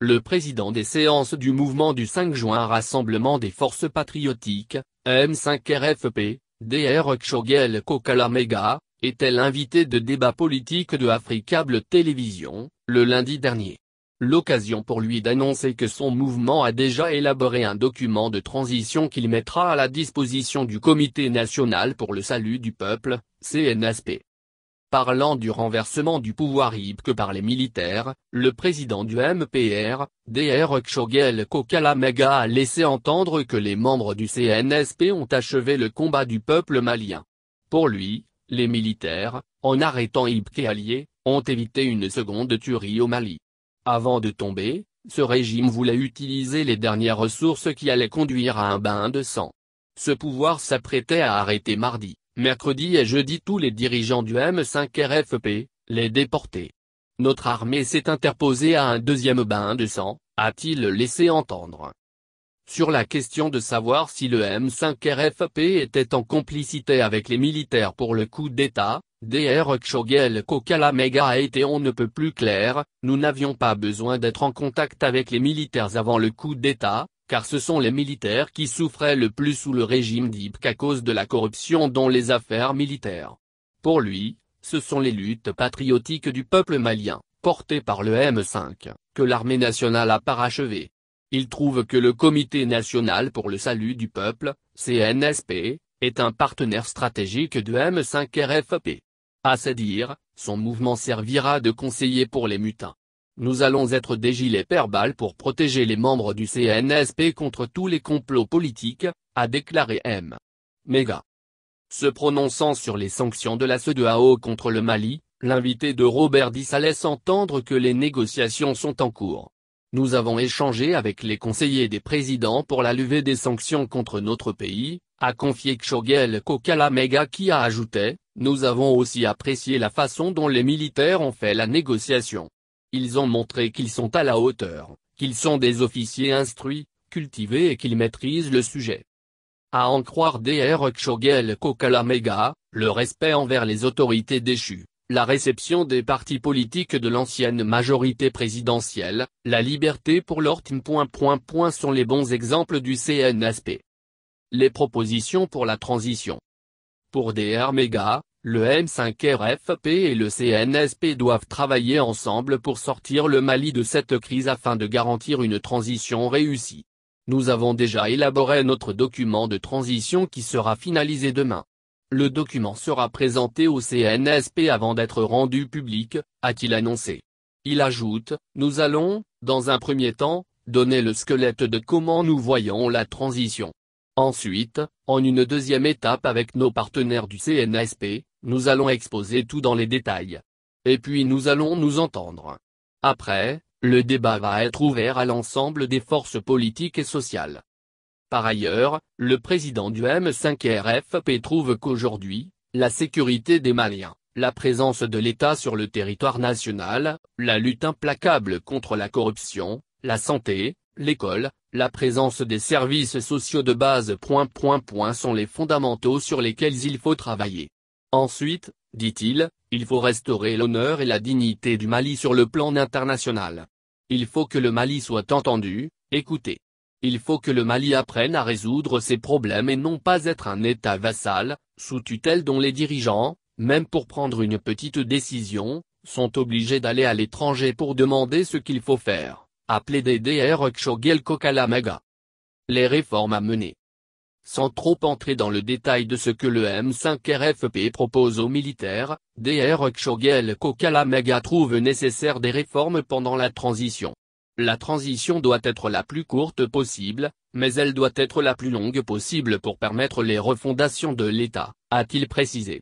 le président des séances du mouvement du 5 juin Rassemblement des forces patriotiques, M5RFP, DR Kshogel Kokalamega, était l'invité de débat politique de Africable Télévision, le lundi dernier. L'occasion pour lui d'annoncer que son mouvement a déjà élaboré un document de transition qu'il mettra à la disposition du Comité national pour le salut du peuple, CNSP parlant du renversement du pouvoir que par les militaires, le président du MPR, Dr Kshogel Kokalamega a laissé entendre que les membres du CNSP ont achevé le combat du peuple malien. Pour lui, les militaires, en arrêtant et alliés, ont évité une seconde tuerie au Mali. Avant de tomber, ce régime voulait utiliser les dernières ressources qui allaient conduire à un bain de sang. Ce pouvoir s'apprêtait à arrêter mardi Mercredi et jeudi tous les dirigeants du M5RFP, les déportés. Notre armée s'est interposée à un deuxième bain de sang, a-t-il laissé entendre. Sur la question de savoir si le M5RFP était en complicité avec les militaires pour le coup d'État, Dr Kshogel Kokalamega a été on ne peut plus clair, nous n'avions pas besoin d'être en contact avec les militaires avant le coup d'État, car ce sont les militaires qui souffraient le plus sous le régime d'Ibk à cause de la corruption dans les affaires militaires. Pour lui, ce sont les luttes patriotiques du peuple malien, portées par le M5, que l'armée nationale a parachevé. Il trouve que le Comité national pour le salut du peuple, CNSP, est un partenaire stratégique de M5 RFP. À dire dire, son mouvement servira de conseiller pour les mutins, nous allons être des gilets pare pour protéger les membres du CNSP contre tous les complots politiques, a déclaré M. Mega. Se prononçant sur les sanctions de la CEDEAO contre le Mali, l'invité de Robert a laisse entendre que les négociations sont en cours. Nous avons échangé avec les conseillers des présidents pour la levée des sanctions contre notre pays, a confié Kshogel Kokala Mega qui a ajouté, nous avons aussi apprécié la façon dont les militaires ont fait la négociation. Ils ont montré qu'ils sont à la hauteur, qu'ils sont des officiers instruits, cultivés et qu'ils maîtrisent le sujet. À en croire Dr. Kshogel Kokalamega, le respect envers les autorités déchues, la réception des partis politiques de l'ancienne majorité présidentielle, la liberté pour point, sont les bons exemples du CNSP. Les propositions pour la transition. Pour Dr. Mega, le M5RFP et le CNSP doivent travailler ensemble pour sortir le Mali de cette crise afin de garantir une transition réussie. Nous avons déjà élaboré notre document de transition qui sera finalisé demain. Le document sera présenté au CNSP avant d'être rendu public, a-t-il annoncé. Il ajoute, nous allons, dans un premier temps, donner le squelette de comment nous voyons la transition. Ensuite, en une deuxième étape avec nos partenaires du CNSP, nous allons exposer tout dans les détails. Et puis nous allons nous entendre. Après, le débat va être ouvert à l'ensemble des forces politiques et sociales. Par ailleurs, le président du M5RFP trouve qu'aujourd'hui, la sécurité des Maliens, la présence de l'État sur le territoire national, la lutte implacable contre la corruption, la santé, l'école, la présence des services sociaux de base... sont les fondamentaux sur lesquels il faut travailler. Ensuite, dit-il, il faut restaurer l'honneur et la dignité du Mali sur le plan international. Il faut que le Mali soit entendu, écouté. Il faut que le Mali apprenne à résoudre ses problèmes et non pas être un État vassal, sous tutelle dont les dirigeants, même pour prendre une petite décision, sont obligés d'aller à l'étranger pour demander ce qu'il faut faire, appelé des K. Kokalamaga. Les réformes à mener, sans trop entrer dans le détail de ce que le M5RFP propose aux militaires, Dr Kshogel Kokalamega trouve nécessaire des réformes pendant la transition. La transition doit être la plus courte possible, mais elle doit être la plus longue possible pour permettre les refondations de l'État, a-t-il précisé.